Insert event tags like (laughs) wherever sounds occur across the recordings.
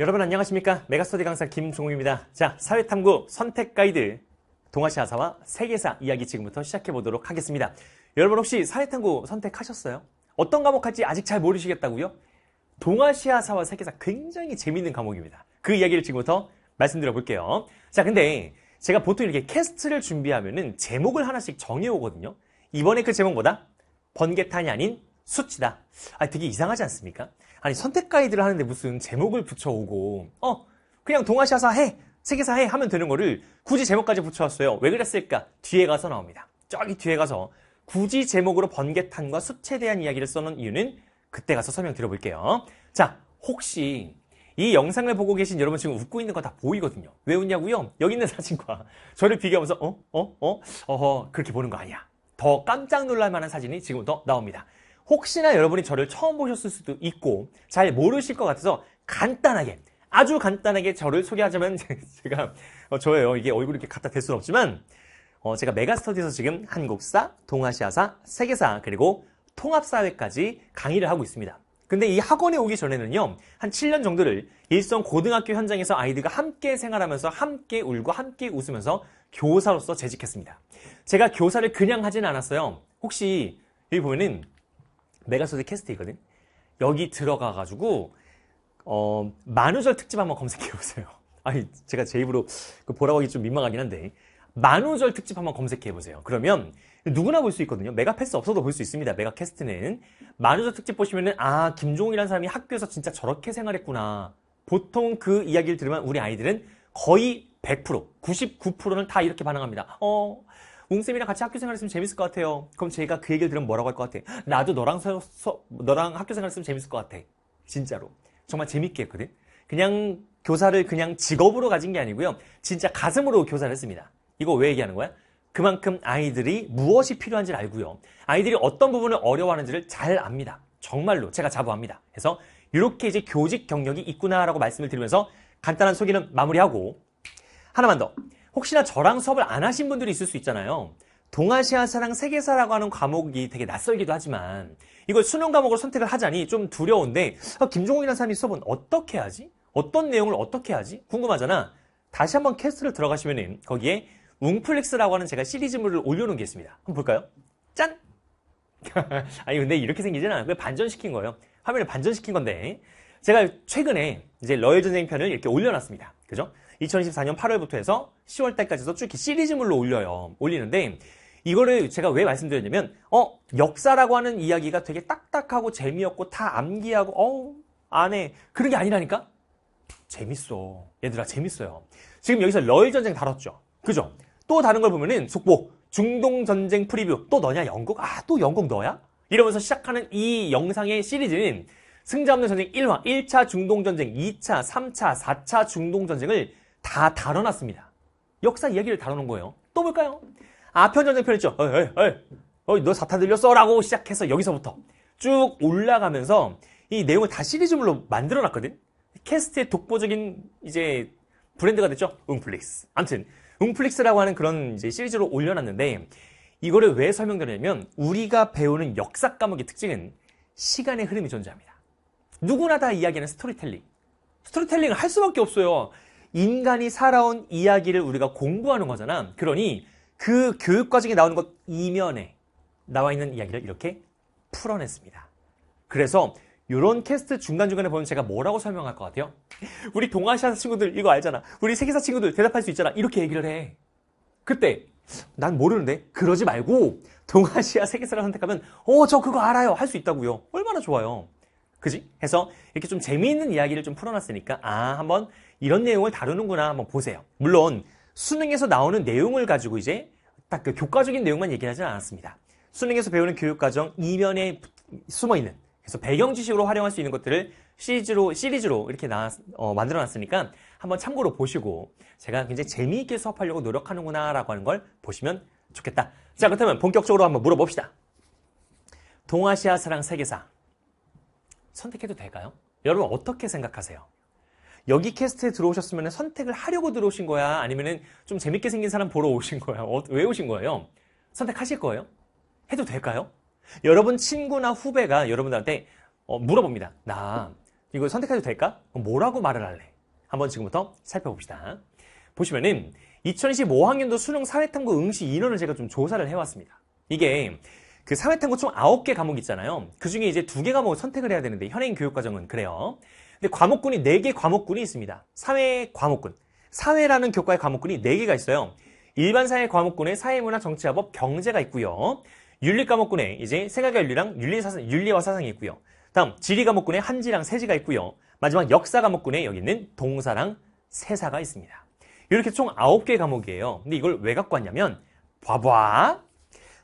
여러분 안녕하십니까 메가스터디 강사 김종욱입니다 자 사회탐구 선택 가이드 동아시아사와 세계사 이야기 지금부터 시작해 보도록 하겠습니다 여러분 혹시 사회탐구 선택하셨어요? 어떤 과목 할지 아직 잘 모르시겠다고요? 동아시아사와 세계사 굉장히 재밌는 과목입니다 그 이야기를 지금부터 말씀드려 볼게요 자 근데 제가 보통 이렇게 캐스트를 준비하면은 제목을 하나씩 정해오거든요 이번에 그 제목보다 번개탄이 아닌 수치다 아 되게 이상하지 않습니까? 아니 선택 가이드를 하는데 무슨 제목을 붙여오고 어 그냥 동아시아사 해 세계사 해 하면 되는 거를 굳이 제목까지 붙여왔어요. 왜 그랬을까? 뒤에 가서 나옵니다. 저기 뒤에 가서 굳이 제목으로 번개탄과 숲에 대한 이야기를 써놓은 이유는 그때 가서 설명 드려볼게요. 자, 혹시 이 영상을 보고 계신 여러분 지금 웃고 있는 거 다 보이거든요. 왜 웃냐고요? 여기 있는 (laughs) 사진과 저를 비교하면서 어? 어? 어? 어허 그렇게 보는 거 아니야. 더 깜짝 놀랄 만한 사진이 지금부터 나옵니다. 혹시나 여러분이 저를 처음 보셨을 수도 있고 잘 모르실 것 같아서 간단하게 아주 간단하게 저를 소개하자면 (laughs) 제가 어, 저예요. 이게 얼굴 이렇게 갖다 댈 수는 없지만 어, 제가 메가스터디에서 지금 한국사, 동아시아사, 세계사 그리고 통합사회까지 강의를 하고 있습니다. 근데 이 학원에 오기 전에는요, 한 7년 정도를 일선 고등학교 현장에서 아이들과 함께 생활하면서 함께 울고 함께 웃으면서 교사로서 재직했습니다. 제가 교사를 그냥 하진 않았어요. 혹시 여기 보면은 메가소드 캐스트 이거든 여기 들어가가지고 어, 만우절 특집 한번 검색해 보세요. (laughs) 아니 제가 제 입으로 그 보라고 하기 좀 민망하긴 한데 만우절 특집 한번 검색해 보세요. 그러면 누구나 볼 수 있거든요. 메가패스 없어도 볼 수 있습니다. 메가캐스트는 만우절 특집 보시면은 아 김종욱이라는 사람이 학교에서 진짜 저렇게 생활했구나. 보통 그 이야기를 들으면 우리 아이들은 거의 100% 99%는 다 이렇게 반응합니다. 어 웅쌤이랑 같이 학교 생활했으면 재밌을 것 같아요. 그럼 제가 그 얘기를 들으면 뭐라고 할 것 같아? 나도 너랑 서, 서, 너랑 학교 생활했으면 재밌을 것 같아. 진짜로. 정말 재밌게 했거든. 그냥 교사를 그냥 직업으로 가진 게 아니고요. 진짜 가슴으로 교사를 했습니다. 이거 왜 얘기하는 거야? 그만큼 아이들이 무엇이 필요한지를 알고요. 아이들이 어떤 부분을 어려워하는지를 잘 압니다. 정말로 제가 자부합니다. 그래서 이렇게 이제 교직 경력이 있구나라고 말씀을 드리면서 간단한 소개는 마무리하고 하나만 더. 혹시나 저랑 수업을 안 하신 분들이 있을 수 있잖아요. 동아시아사랑 세계사라고 하는 과목이 되게 낯설기도 하지만 이걸 수능 과목으로 선택을 하자니 좀 두려운데 아, 김종욱이라는 사람이 수업은 어떻게 하지? 어떤 내용을 어떻게 하지? 궁금하잖아. 다시 한번 캐스트를 들어가시면 거기에 웅플렉스라고 하는 제가 시리즈물을 올려놓은 게 있습니다. 한번 볼까요? 짠! (laughs) 아니 근데 이렇게 생기진 않았고요. 반전시킨 거예요. 화면을 반전시킨 건데 제가 최근에 이제 러일 전쟁 편을 이렇게 올려놨습니다. 그죠? 2024년 8월부터 해서 10월 달까지도 쭉 시리즈물로 올려요. 올리는데 이거를 제가 왜 말씀드렸냐면 어 역사라고 하는 이야기가 되게 딱딱하고 재미없고 다 암기하고 어안에 그런 게 아니라니까 재밌어 얘들아 재밌어요 지금 여기서 러일 전쟁 다뤘죠 그죠 또 다른 걸 보면은 속보 중동 전쟁 프리뷰 또 너냐 영국 아 또 영국 너야 이러면서 시작하는 이 영상의 시리즈는 승자 없는 전쟁 1화 1차 중동 전쟁 2차 3차 4차 중동 전쟁을 다 다뤄놨습니다. 역사 이야기를 다루는 거예요. 또 볼까요? 아편전쟁편 있죠. 어이, 어이, 어이, 너 사탄 들렸어? 라고 시작해서 여기서부터 쭉 올라가면서 이 내용을 다 시리즈물로 만들어놨거든. 캐스트의 독보적인 이제 브랜드가 됐죠. 웅플릭스. 아무튼 웅플릭스라고 하는 그런 이제 시리즈로 올려놨는데 이거를 왜 설명드리냐면 우리가 배우는 역사 과목의 특징은 시간의 흐름이 존재합니다. 누구나 다 이야기하는 스토리텔링. 스토리텔링을 할 수밖에 없어요. 인간이 살아온 이야기를 우리가 공부하는 거잖아. 그러니 그 교육 과정에 나오는 것 이면에 나와 있는 이야기를 이렇게 풀어냈습니다. 그래서 이런 캐스트 중간중간에 보면 제가 뭐라고 설명할 것 같아요? (laughs) 우리 동아시아 친구들 이거 알잖아. 우리 세계사 친구들 대답할 수 있잖아. 이렇게 얘기를 해. 그때 난 모르는데 그러지 말고 동아시아 세계사를 선택하면 어 저 그거 알아요 할 수 있다고요. 얼마나 좋아요. 그지? 해서 이렇게 좀 재미있는 이야기를 좀 풀어놨으니까 아 한번 이런 내용을 다루는구나 한번 보세요. 물론 수능에서 나오는 내용을 가지고 이제 딱 그 교과적인 내용만 얘기하지는 않았습니다. 수능에서 배우는 교육과정 이면에 숨어 있는 그래서 배경 지식으로 활용할 수 있는 것들을 시리즈로 시리즈로 이렇게 나, 어, 만들어놨으니까 한번 참고로 보시고 제가 굉장히 재미있게 수업하려고 노력하는구나라고 하는 걸 보시면 좋겠다. 자 그렇다면 본격적으로 한번 물어봅시다. 동아시아 사랑 세계사 선택해도 될까요? 여러분 어떻게 생각하세요? 여기 캐스트에 들어오셨으면 선택을 하려고 들어오신 거야? 아니면좀 재밌게 생긴 사람 보러 오신 거야? 어, 왜 오신 거예요? 선택하실 거예요? 해도 될까요? 여러분 친구나 후배가 여러분들한테 어, 물어봅니다. 나 이거 선택해도 될까? 뭐라고 말을 할래? 한번 지금부터 살펴봅시다. 보시면은 2 0 2 5학년도 수능 사회탐구 응시 인원을 제가 좀 조사를 해왔습니다. 이게 그 사회탐구 총 9개 과목 있잖아요. 그 중에 이제 2개 과목을 선택을 해야 되는데 현행 교육과정은 그래요. 근데 과목군이 4개 과목군이 있습니다. 사회 과목군. 사회라는 교과의 과목군이 4개가 있어요. 일반 사회 과목군에 사회문화 정치화법 경제가 있고요. 윤리 과목군에 이제 생각과 윤리랑 윤리 사상, 윤리와 사상이 있고요. 다음 지리 과목군에 한지랑 세지가 있고요. 마지막 역사 과목군에 여기 있는 동사랑 세사가 있습니다. 이렇게 총 9개 과목이에요. 근데 이걸 왜 갖고 왔냐면 봐봐.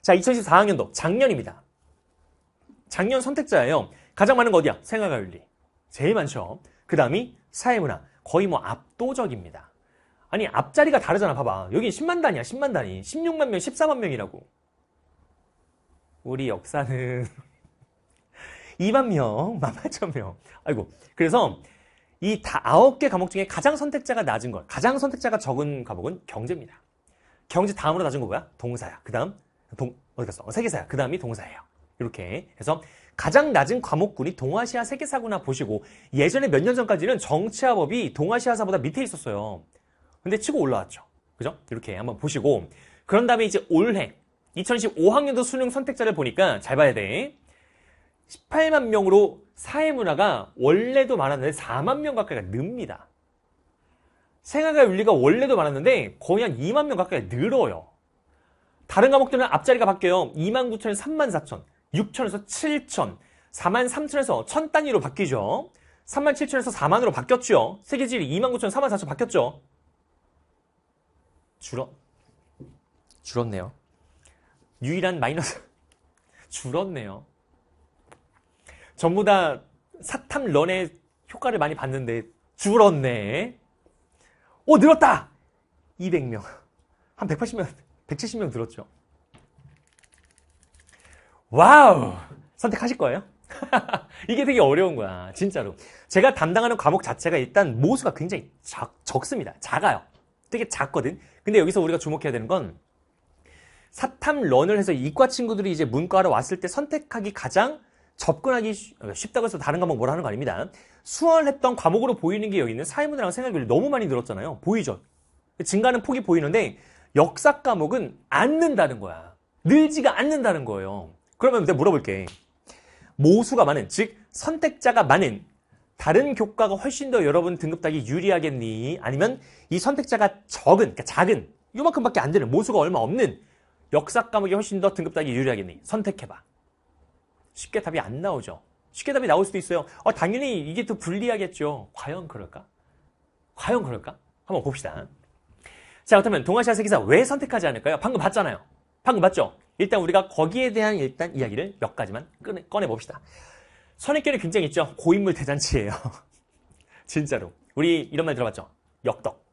자, 2014학년도 작년입니다. 작년 선택자예요. 가장 많은 거 어디야? 생활과 윤리. 제일 많죠. 그 다음이 사회문화. 거의 뭐 압도적입니다. 아니 앞자리가 다르잖아 봐봐. 여기 10만 단이야 10만 단이. 16만 명 14만 명이라고. 우리 역사는 2만 (laughs) 명, 1만 8천 명. 아이고. 그래서 이 다 9개 과목 중에 가장 선택자가 낮은 것, 가장 선택자가 적은 과목은 경제입니다. 경제 다음으로 낮은 거 뭐야? 동사야. 그 다음, 동, 어디 갔어? 어, 세계사야. 그 다음이 동사예요. 이렇게 해서 가장 낮은 과목군이 동아시아 세계사구나 보시고 예전에 몇 년 전까지는 정치화법이 동아시아사보다 밑에 있었어요. 근데 치고 올라왔죠. 그죠? 이렇게 한번 보시고 그런 다음에 이제 올해 2015학년도 수능 선택자를 보니까 잘 봐야 돼. 18만 명으로 사회문화가 원래도 많았는데 4만 명 가까이가 늡니다. 생활과 윤리가 원래도 많았는데 거의 한 2만 명 가까이 늘어요. 다른 과목들은 앞자리가 바뀌어요. 2만 9천, 3만 4천. 6천에서 7천, 4만 3천에서 1천 단위로 바뀌죠. 3만 7천에서 4만으로 바뀌었죠. 세계지리 2만 9천, 4만 4천 바뀌었죠. 줄어 줄었네요. 유일한 마이너스 (laughs) 줄었네요. 전부 다 사탐 런의 효과를 많이 봤는데 줄었네. 오 늘었다. 200명 한 180명 170명 늘었죠. 와우! 선택하실 거예요? (laughs) 이게 되게 어려운 거야. 진짜로. 제가 담당하는 과목 자체가 일단 모수가 굉장히 작, 적습니다. 작아요. 되게 작거든. 근데 여기서 우리가 주목해야 되는 건 사탐런을 해서 이과 친구들이 이제 문과로 왔을 때 선택하기 가장 접근하기 어, 쉽다고 해서 다른 과목 뭐라 하는 거 아닙니다. 수월했던 과목으로 보이는 게 여기 있는 사회문화랑 생활교류 너무 많이 늘었잖아요. 보이죠? 증가는 폭이 보이는데 역사 과목은 안 는다는 거야. 늘지가 않는다는 거예요. 그러면 내가 물어볼게. 모수가 많은, 즉 선택자가 많은 다른 교과가 훨씬 더 여러분 등급 따기 유리하겠니? 아니면 이 선택자가 적은, 그러니까 작은, 요만큼밖에 안 되는, 모수가 얼마 없는 역사 과목이 훨씬 더 등급 따기 유리하겠니? 선택해봐. 쉽게 답이 안 나오죠. 쉽게 답이 나올 수도 있어요. 어, 당연히 이게 더 불리하겠죠. 과연 그럴까? 과연 그럴까? 한번 봅시다. 자, 그렇다면 동아시아 세계사 왜 선택하지 않을까요? 방금 봤잖아요. 방금 봤죠? 일단 우리가 거기에 대한 일단 이야기를 몇 가지만 꺼내, 봅시다 선입견이 굉장히 있죠. 고인물 대잔치예요. (laughs) 진짜로. 우리 이런 말 들어봤죠? 역덕,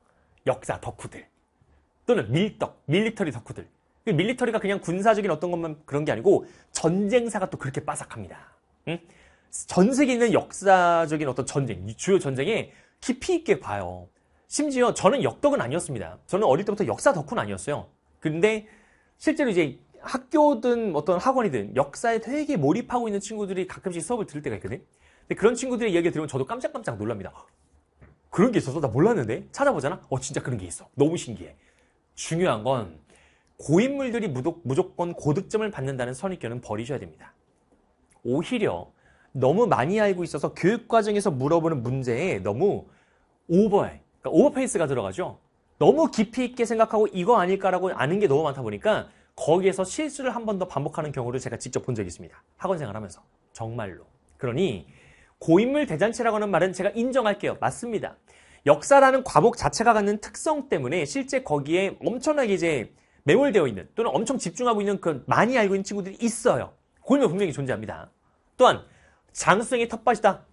역사 덕후들. 또는 밀덕, 밀리터리 덕후들. 그 밀리터리가 그냥 군사적인 어떤 것만 그런 게 아니고 전쟁사가 또 그렇게 빠삭합니다. 응? 전세계 있는 역사적인 어떤 전쟁, 주요 전쟁에 깊이 있게 봐요. 심지어 저는 역덕은 아니었습니다. 저는 어릴 때부터 역사 덕후는 아니었어요. 근데 실제로 이제 학교든 어떤 학원이든 역사에 되게 몰입하고 있는 친구들이 가끔씩 수업을 들을 때가 있거든. 근데 그런 친구들의 이야기 들으면 저도 깜짝깜짝 놀랍니다. 그런 게 있어서 나 몰랐는데 찾아보잖아. 어 진짜 그런 게 있어. 너무 신기해. 중요한 건 고인물들이 무조건 고득점을 받는다는 선입견은 버리셔야 됩니다. 오히려 너무 많이 알고 있어서 교육 과정에서 물어보는 문제에 너무 오버해. 그러니까 오버페이스가 들어가죠. 너무 깊이 있게 생각하고 이거 아닐까라고 아는 게 너무 많다 보니까 거기에서 실수를 한 번 더 반복하는 경우를 제가 직접 본 적이 있습니다. 학원 생활하면서. 정말로. 그러니 고인물 대잔치라고 하는 말은 제가 인정할게요. 맞습니다. 역사라는 과목 자체가 갖는 특성 때문에 실제 거기에 엄청나게 이제 매몰되어 있는 또는 엄청 집중하고 있는 그런 많이 알고 있는 친구들이 있어요. 고인물 분명히 존재합니다. 또한 장수생의 텃밭이다.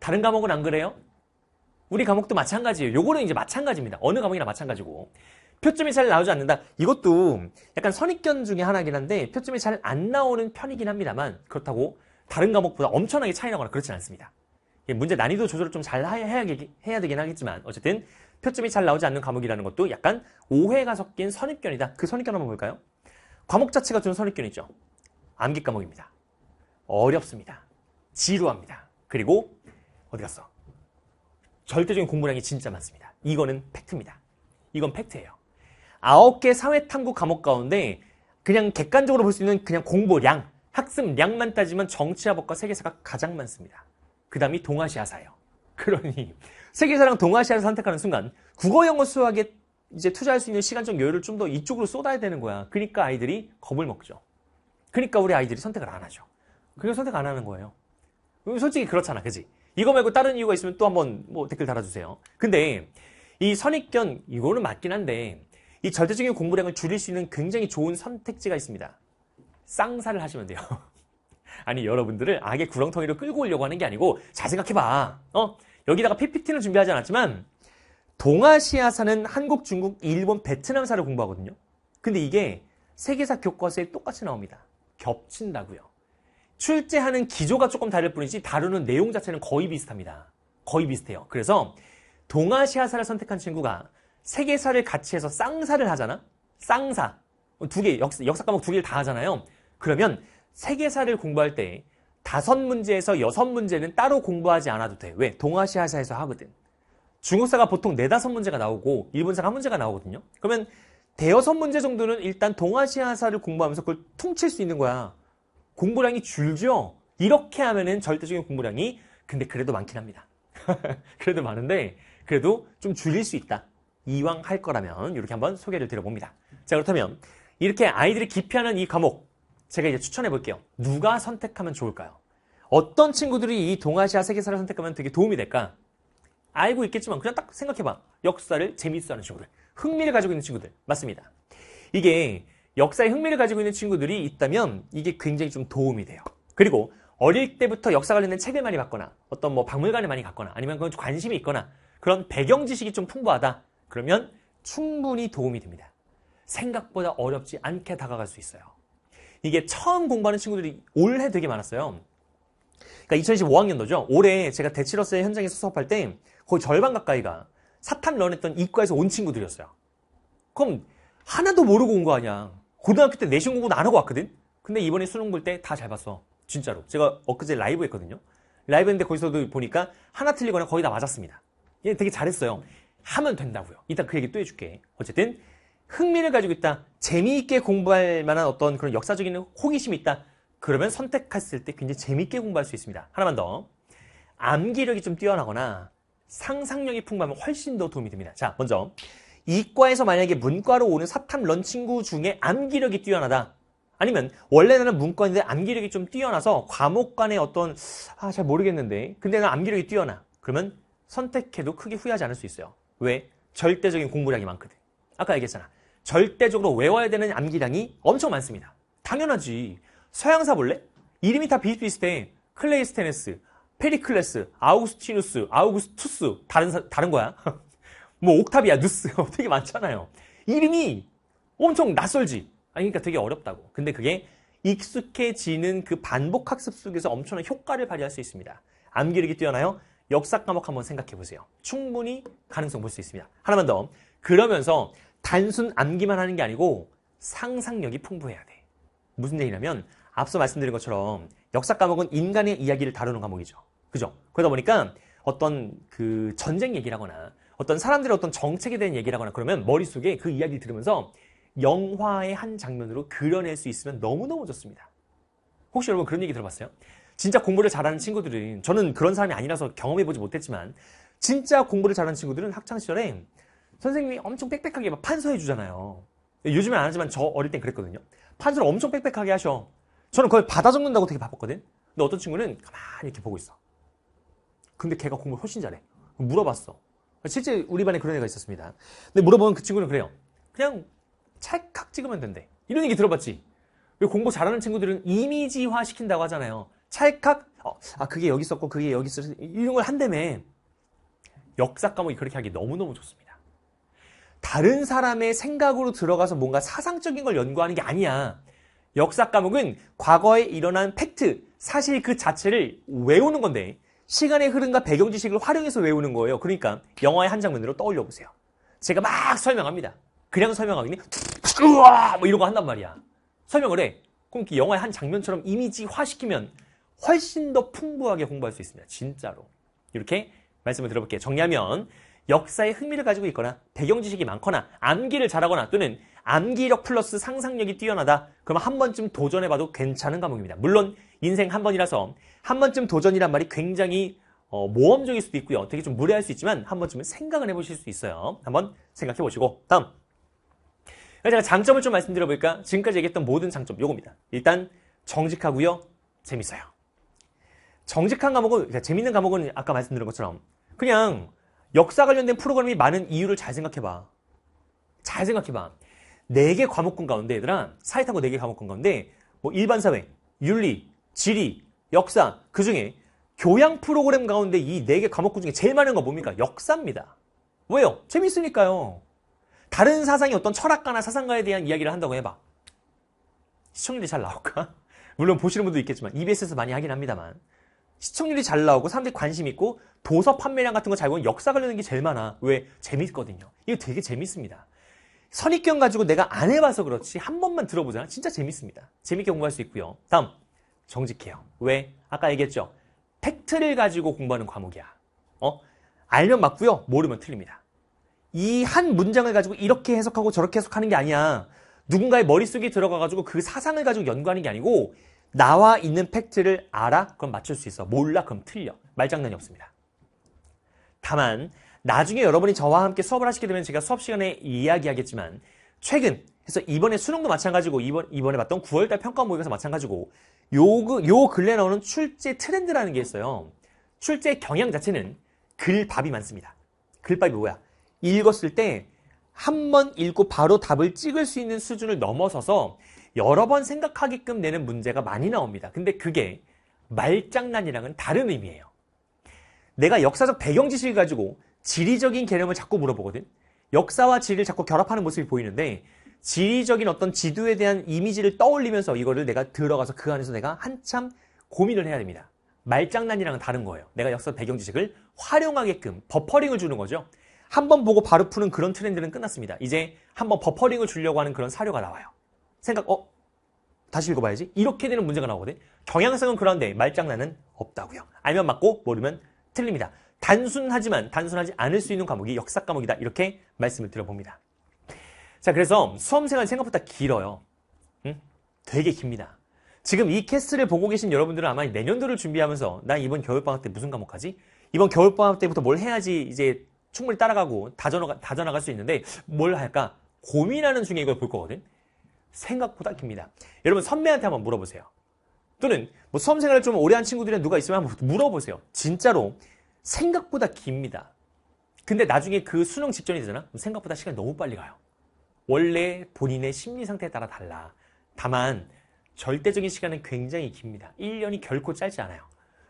다른 과목은 안 그래요? 우리 과목도 마찬가지예요. 요거는 이제 마찬가지입니다. 어느 과목이나 마찬가지고. 표점이 잘 나오지 않는다. 이것도 약간 선입견 중에 하나긴 한데 표점이 잘 안 나오는 편이긴 합니다만 그렇다고 다른 과목보다 엄청나게 차이 나거나 그렇진 않습니다. 문제 난이도 조절을 좀 잘 해야, 해야 되긴 하겠지만 어쨌든 표점이 잘 나오지 않는 과목이라는 것도 약간 오해가 섞인 선입견이다. 그 선입견 한번 볼까요? 과목 자체가 준 선입견이죠. 암기 과목입니다. 어렵습니다. 지루합니다. 그리고 어디 갔어? 절대적인 공부량이 진짜 많습니다. 이거는 팩트입니다. 이건 팩트예요. 9개 사회탐구 과목 가운데 그냥 객관적으로 볼 수 있는 그냥 공부량, 학습량만 따지면 정치와 법과 세계사가 가장 많습니다. 그 다음이 동아시아사예요. (laughs) 그러니 세계사랑 동아시아를 선택하는 순간 국어, 영어, 수학에 이제 투자할 수 있는 시간적 여유를 좀 더 이쪽으로 쏟아야 되는 거야. 그러니까 아이들이 겁을 먹죠. 그러니까 우리 아이들이 선택을 안 하죠. 그래서 선택 안 하는 거예요. 솔직히 그렇잖아, 그지? 이거 말고 다른 이유가 있으면 또 한번 뭐 댓글 달아주세요. 근데 이 선입견 이거는 맞긴 한데 이 절대적인 공부량을 줄일 수 있는 굉장히 좋은 선택지가 있습니다. 쌍사를 하시면 돼요. (laughs) 아니 여러분들을 악의 구렁텅이로 끌고 오려고 하는 게 아니고 잘 생각해봐. 어? 여기다가 PPT는 준비하지 않았지만 동아시아사는 한국, 중국, 일본, 베트남사를 공부하거든요. 근데 이게 세계사 교과서에 똑같이 나옵니다. 겹친다고요. 출제하는 기조가 조금 다를 뿐이지 다루는 내용 자체는 거의 비슷합니다. 거의 비슷해요. 그래서 동아시아사를 선택한 친구가 세 개사를 같이 해서 쌍사를 하잖아. 쌍사. 두 개, 역사, 역사 과목 두 개를 다 하잖아요. 그러면 세개사를 공부할 때 다섯 문제에서 여섯 문제는 따로 공부하지 않아도 돼. 왜? 동아시아사에서 하거든. 중국사가 보통 네다섯 문제가 나오고 일본사가 한 문제가 나오거든요. 그러면 대여섯 문제 정도는 일단 동아시아사를 공부하면서 그걸 퉁칠 수 있는 거야. 공부량이 줄죠? 이렇게 하면은 절대적인 공부량이 근데 그래도 많긴 합니다. (laughs) 그래도 많은데 그래도 좀 줄일 수 있다. 이왕 할 거라면 이렇게 한번 소개를 드려봅니다. 자 그렇다면 이렇게 아이들이 기피하는 이 과목 제가 이제 추천해 볼게요. 누가 선택하면 좋을까요? 어떤 친구들이 이 동아시아 세계사를 선택하면 되게 도움이 될까? 알고 있겠지만 그냥 딱 생각해봐. 역사를 재밌어하는 친구들, 흥미를 가지고 있는 친구들 맞습니다. 이게 역사에 흥미를 가지고 있는 친구들이 있다면 이게 굉장히 좀 도움이 돼요. 그리고 어릴 때부터 역사 관련된 책을 많이 봤거나 어떤 뭐박물관을 많이 갔거나 아니면 그런 관심이 있거나 그런 배경 지식이 좀 풍부하다 그러면 충분히 도움이 됩니다. 생각보다 어렵지 않게 다가갈 수 있어요. 이게 처음 공부하는 친구들이 올해 되게 많았어요. 그러니까 2025학년도죠. 올해 제가 대치러스의 현장에서 수업할 때 거의 절반 가까이가 사탐 런했던 이과에서 온 친구들이었어요. 그럼 하나도 모르고 온 거 아니야. 고등학교 때 내신 공부는 안 하고 왔거든? 근데 이번에 수능 볼 때 다 잘 봤어. 진짜로. 제가 엊그제 라이브 했거든요. 라이브 했는데 거기서도 보니까 하나 틀리거나 거의 다 맞았습니다. 얘 되게 잘했어요. 하면 된다고요. 이따 그 얘기 또 해줄게. 어쨌든 흥미를 가지고 있다. 재미있게 공부할 만한 어떤 그런 역사적인 호기심이 있다. 그러면 선택했을 때 굉장히 재미있게 공부할 수 있습니다. 하나만 더. 암기력이 좀 뛰어나거나 상상력이 풍부하면 훨씬 더 도움이 됩니다. 자, 먼저 이과에서 만약에 문과로 오는 사탐런 친구 중에 암기력이 뛰어나다. 아니면 원래 나는 문과인데 암기력이 좀 뛰어나서 과목 간의 어떤 아 잘 모르겠는데 근데 나 암기력이 뛰어나. 그러면 선택해도 크게 후회하지 않을 수 있어요. 왜? 절대적인 공부량이 많거든. 아까 얘기했잖아. 절대적으로 외워야 되는 암기량이 엄청 많습니다. 당연하지. 서양사 볼래? 이름이 다 비슷비슷해. 클레이스테네스, 페리클레스, 아우구스티누스, 아우구스투스 다른 사, 다른 거야. (laughs) 뭐 옥타비아, 누스 (laughs) 되게 많잖아요. 이름이 엄청 낯설지. 그러니까 되게 어렵다고. 근데 그게 익숙해지는 그 반복 학습 속에서 엄청난 효과를 발휘할 수 있습니다. 암기력이 뛰어나요? 역사 과목 한번 생각해 보세요. 충분히 가능성 볼 수 있습니다. 하나만 더. 그러면서 단순 암기만 하는 게 아니고 상상력이 풍부해야 돼. 무슨 얘기냐면 앞서 말씀드린 것처럼 역사 과목은 인간의 이야기를 다루는 과목이죠. 그죠? 그러다 보니까 어떤 그 전쟁 얘기라거나 어떤 사람들의 어떤 정책에 대한 얘기라거나 그러면 머릿속에 그 이야기를 들으면서 영화의 한 장면으로 그려낼 수 있으면 너무너무 좋습니다. 혹시 여러분 그런 얘기 들어봤어요? 진짜 공부를 잘하는 친구들은 저는 그런 사람이 아니라서 경험해보지 못했지만 진짜 공부를 잘하는 친구들은 학창시절에 선생님이 엄청 빽빽하게 막 판서해 주잖아요. 네, 요즘엔 안 하지만 저 어릴 땐 그랬거든요. 판서를 엄청 빽빽하게 하셔. 저는 그걸 받아 적는다고 되게 바빴거든. 근데 어떤 친구는 가만히 이렇게 보고 있어. 근데 걔가 공부를 훨씬 잘해. 물어봤어. 실제 우리 반에 그런 애가 있었습니다. 근데 물어보면 그 친구는 그래요. 그냥 찰칵 찍으면 된대. 이런 얘기 들어봤지? 왜 공부 잘하는 친구들은 이미지화 시킨다고 하잖아요. 찰칵 어, 아 그게 여기 있었고 그게 여기 있었고 이런 을 한다며 역사 과목이 그렇게 하기 너무너무 좋습니다. 다른 사람의 생각으로 들어가서 뭔가 사상적인 걸 연구하는 게 아니야. 역사 과목은 과거에 일어난 팩트, 사실 그 자체를 외우는 건데 시간의 흐름과 배경 지식을 활용해서 외우는 거예요. 그러니까 영화의 한 장면으로 떠올려 보세요. 제가 막 설명합니다. 그냥 설명하기는 우와 뭐 이러고 한단 말이야. 설명을 해. 그럼 그 영화의 한 장면처럼 이미지화 시키면 훨씬 더 풍부하게 공부할 수 있습니다. 진짜로. 이렇게 말씀을 들어볼게요. 정리하면 역사에 흥미를 가지고 있거나 배경 지식이 많거나 암기를 잘하거나 또는 암기력 플러스 상상력이 뛰어나다. 그럼 한 번쯤 도전해봐도 괜찮은 과목입니다. 물론 인생 한 번이라서 한 번쯤 도전이란 말이 굉장히 어, 모험적일 수도 있고요. 어떻게 좀 무례할 수 있지만 한 번쯤은 생각을 해보실 수 있어요. 한번 생각해보시고 다음 제가 장점을 좀 말씀드려볼까? 지금까지 얘기했던 모든 장점 요겁니다. 일단 정직하고요. 재밌어요. 정직한 과목은 그러니까 재밌는 과목은 아까 말씀드린 것처럼 그냥 역사 관련된 프로그램이 많은 이유를 잘 생각해봐. 잘 생각해봐. 네 개 과목군 가운데 얘들아 사회탐구 네개 과목군 가운데 뭐 일반사회, 윤리, 지리, 역사 그 중에 교양 프로그램 가운데 이 네 개 과목군 중에 제일 많은 건 뭡니까? 역사입니다. 왜요? 재밌으니까요. 다른 사상이 어떤 철학가나 사상가에 대한 이야기를 한다고 해봐. 시청률이 잘 나올까? 물론 보시는 분도 있겠지만 EBS에서 많이 하긴 합니다만 시청률이 잘 나오고 사람들이 관심 있고 도서 판매량 같은 거 잘 보면 역사 관련된 게 제일 많아. 왜? 재밌거든요. 이거 되게 재밌습니다. 선입견 가지고 내가 안 해봐서 그렇지 한 번만 들어보자. 진짜 재밌습니다. 재밌게 공부할 수 있고요. 다음, 정직해요. 왜? 아까 얘기했죠. 팩트를 가지고 공부하는 과목이야. 어? 알면 맞고요. 모르면 틀립니다. 이 한 문장을 가지고 이렇게 해석하고 저렇게 해석하는 게 아니야. 누군가의 머릿속에 들어가가지고 그 사상을 가지고 연구하는 게 아니고 나와 있는 팩트를 알아? 그럼 맞출 수 있어. 몰라? 그럼 틀려. 말장난이 없습니다. 다만 나중에 여러분이 저와 함께 수업을 하시게 되면 제가 수업 시간에 이야기하겠지만 최근 그래서 이번에 수능도 마찬가지고 이번 이번에 봤던 9월달 평가 모의고사 마찬가지고 요, 그, 요 근래 나오는 출제 트렌드라는 게 있어요. 출제 경향 자체는 글밥이 많습니다. 글밥이 뭐야? 읽었을 때 한 번 읽고 바로 답을 찍을 수 있는 수준을 넘어서서 여러 번 생각하게끔 내는 문제가 많이 나옵니다. 근데 그게 말장난이랑은 다른 의미예요. 내가 역사적 배경 지식을 가지고 지리적인 개념을 자꾸 물어보거든. 역사와 지리를 자꾸 결합하는 모습이 보이는데 지리적인 어떤 지도에 대한 이미지를 떠올리면서 이거를 내가 들어가서 그 안에서 내가 한참 고민을 해야 됩니다. 말장난이랑은 다른 거예요. 내가 역사 배경 지식을 활용하게끔 버퍼링을 주는 거죠. 한번 보고 바로 푸는 그런 트렌드는 끝났습니다. 이제 한번 버퍼링을 주려고 하는 그런 사료가 나와요. 생각 어? 다시 읽어봐야지. 이렇게 되는 문제가 나오거든. 경향성은 그런데 말장난은 없다고요. 알면 맞고 모르면 틀립니다. 단순하지만 단순하지 않을 수 있는 과목이 역사 과목이다. 이렇게 말씀을 드려봅니다. 자, 그래서 수험생활 생각보다 길어요. 응? 되게 깁니다. 지금 이 캐스트를 보고 계신 여러분들은 아마 내년도를 준비하면서 나 이번 겨울방학 때 무슨 과목 하지? 이번 겨울방학 때부터 뭘 해야지 이제 충분히 따라가고 다져나가, 다져나갈 수 있는데 뭘 할까? 고민하는 중에 이걸 볼 거거든. 생각보다 깁니다. 여러분 선배한테 한번 물어보세요. 또는 뭐 수험생활을 좀 오래 한친구들이 누가 있으면 한번 물어보세요. 진짜로 생각보다 깁니다. 근데 나중에 그 수능 직전이 되잖아? 생각보다 시간이 너무 빨리 가요. 원래 본인의 심리 상태에 따라 달라. 다만 절대적인 시간은 굉장히 깁니다. 1년이 결코 짧지 않아요.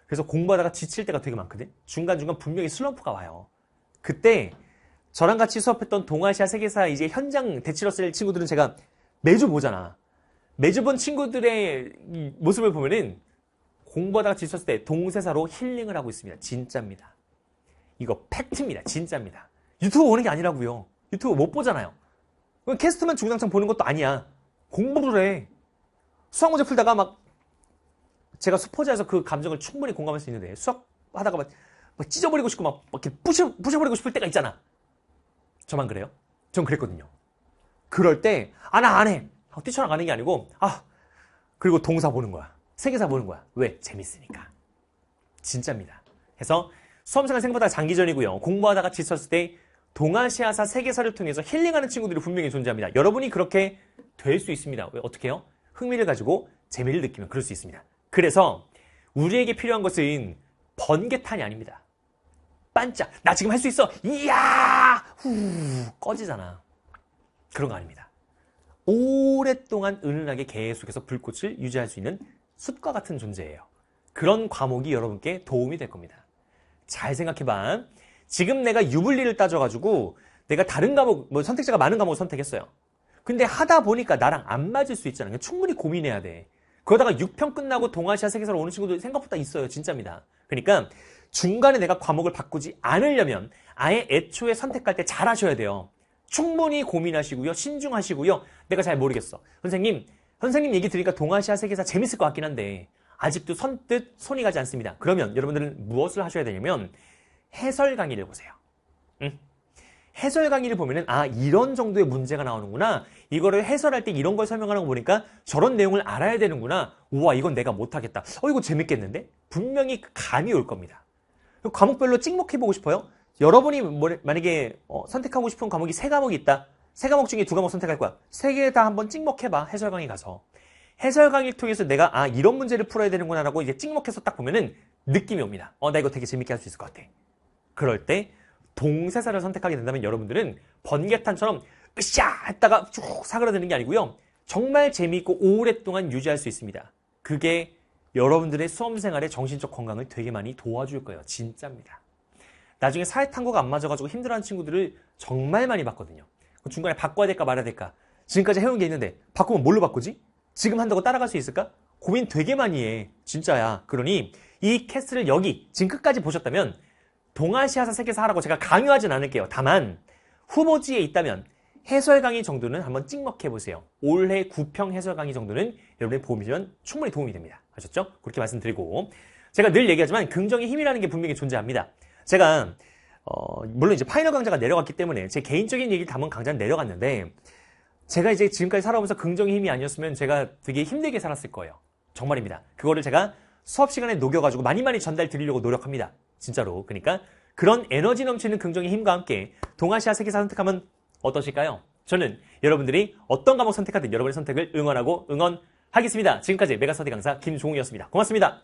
그래서 공부하다가 지칠 때가 되게 많거든. 중간중간 분명히 슬럼프가 와요. 그때 저랑 같이 수업했던 동아시아 세계사 이제 현장 대치로 쓸 친구들은 제가 매주 보잖아. 매주 본 친구들의 모습을 보면은 공부하다가 지쳤을 때 동세사로 힐링을 하고 있습니다. 진짜입니다. 이거 팩트입니다. 진짜입니다. 유튜브 보는 게 아니라고요. 유튜브 못 보잖아요. 캐스트만 중장창 보는 것도 아니야. 공부를 해. 수학 문제 풀다가 막 제가 수포자에서 그 감정을 충분히 공감할 수 있는데 수학 하다가 막, 막 찢어버리고 싶고 막, 막 이렇게 부셔, 부셔버리고 싶을 때가 있잖아. 저만 그래요? 전 그랬거든요. 그럴 때, 아, 나 안 해. 하고 어, 뛰쳐나가는 게 아니고, 아, 그리고 동사 보는 거야. 세계사 보는 거야. 왜? 재밌으니까. 진짜입니다. 그래서 수험생활 생각보다 장기전이고요. 공부하다가 지쳤을 때 동아시아사 세계사를 통해서 힐링하는 친구들이 분명히 존재합니다. 여러분이 그렇게 될 수 있습니다. 왜? 어떻게 해요? 흥미를 가지고 재미를 느끼면 그럴 수 있습니다. 그래서 우리에게 필요한 것은 번개탄이 아닙니다. 반짝. 나 지금 할 수 있어. 이야! 후, 꺼지잖아. 그런 거 아닙니다. 오랫동안 은은하게 계속해서 불꽃을 유지할 수 있는 숲과 같은 존재예요. 그런 과목이 여러분께 도움이 될 겁니다. 잘 생각해봐. 지금 내가 유불리를 따져가지고 내가 다른 과목, 뭐선택지가 많은 과목을 선택했어요. 근데 하다 보니까 나랑 안 맞을 수 있잖아요. 충분히 고민해야 돼. 그러다가 6평 끝나고 동아시아 세계사로 오는 친구도 생각보다 있어요. 진짜입니다. 그러니까 중간에 내가 과목을 바꾸지 않으려면 아예 애초에 선택할 때 잘 하셔야 돼요. 충분히 고민하시고요. 신중하시고요. 내가 잘 모르겠어. 선생님, 선생님 얘기 들으니까 동아시아 세계사 재밌을 것 같긴 한데 아직도 선뜻 손이 가지 않습니다. 그러면 여러분들은 무엇을 하셔야 되냐면 해설 강의를 보세요. 응? 해설 강의를 보면은 아 이런 정도의 문제가 나오는구나 이거를 해설할 때 이런 걸 설명하는 거 보니까 저런 내용을 알아야 되는구나 우와 이건 내가 못하겠다 어 이거 재밌겠는데 분명히 감이 올 겁니다 과목별로 찍먹해보고 싶어요 여러분이 뭐, 만약에 어, 선택하고 싶은 과목이 세 과목이 있다. 세 과목 중에 두 과목 선택할 거야. 세 개 다 한번 찍먹해봐. 해설 강의 가서. 해설 강의를 통해서 내가 아 이런 문제를 풀어야 되는구나 라고 이제 찍먹해서 딱 보면은 느낌이 옵니다. 어 나 이거 되게 재밌게 할 수 있을 것 같아. 그럴 때 동세사를 선택하게 된다면 여러분들은 번개탄처럼 으쌰 했다가 쭉 사그라드는 게 아니고요. 정말 재미있고 오랫동안 유지할 수 있습니다. 그게 여러분들의 수험생활의 정신적 건강을 되게 많이 도와줄 거예요. 진짜입니다. 나중에 사회탄고가 안 맞아가지고 힘들어하는 친구들을 정말 많이 봤거든요. 그 중간에 바꿔야 될까 말아야 될까? 지금까지 해온 게 있는데 바꾸면 뭘로 바꾸지? 지금 한다고 따라갈 수 있을까? 고민 되게 많이 해. 진짜야. 그러니 이 캐스트를 여기 지금 끝까지 보셨다면 동아시아사 세계사 하라고 제가 강요하진 않을게요. 다만 후보지에 있다면 해설 강의 정도는 한번 찍먹해 보세요. 올해 9평 해설 강의 정도는 여러분의 보험이면 충분히 도움이 됩니다. 아셨죠? 그렇게 말씀드리고 제가 늘 얘기하지만 긍정의 힘이라는 게 분명히 존재합니다. 제가 어, 물론 이제 파이널 강좌가 내려갔기 때문에 제 개인적인 얘기를 담은 강좌는 내려갔는데 제가 이제 지금까지 살아오면서 긍정의 힘이 아니었으면 제가 되게 힘들게 살았을 거예요. 정말입니다. 그거를 제가 수업 시간에 녹여가지고 많이 많이 전달 드리려고 노력합니다. 진짜로. 그러니까 그런 에너지 넘치는 긍정의 힘과 함께 동아시아 세계사 선택하면 어떠실까요? 저는 여러분들이 어떤 과목 선택하든 여러분의 선택을 응원하고 응원하겠습니다. 지금까지 메가서디 강사 김종우였습니다 고맙습니다.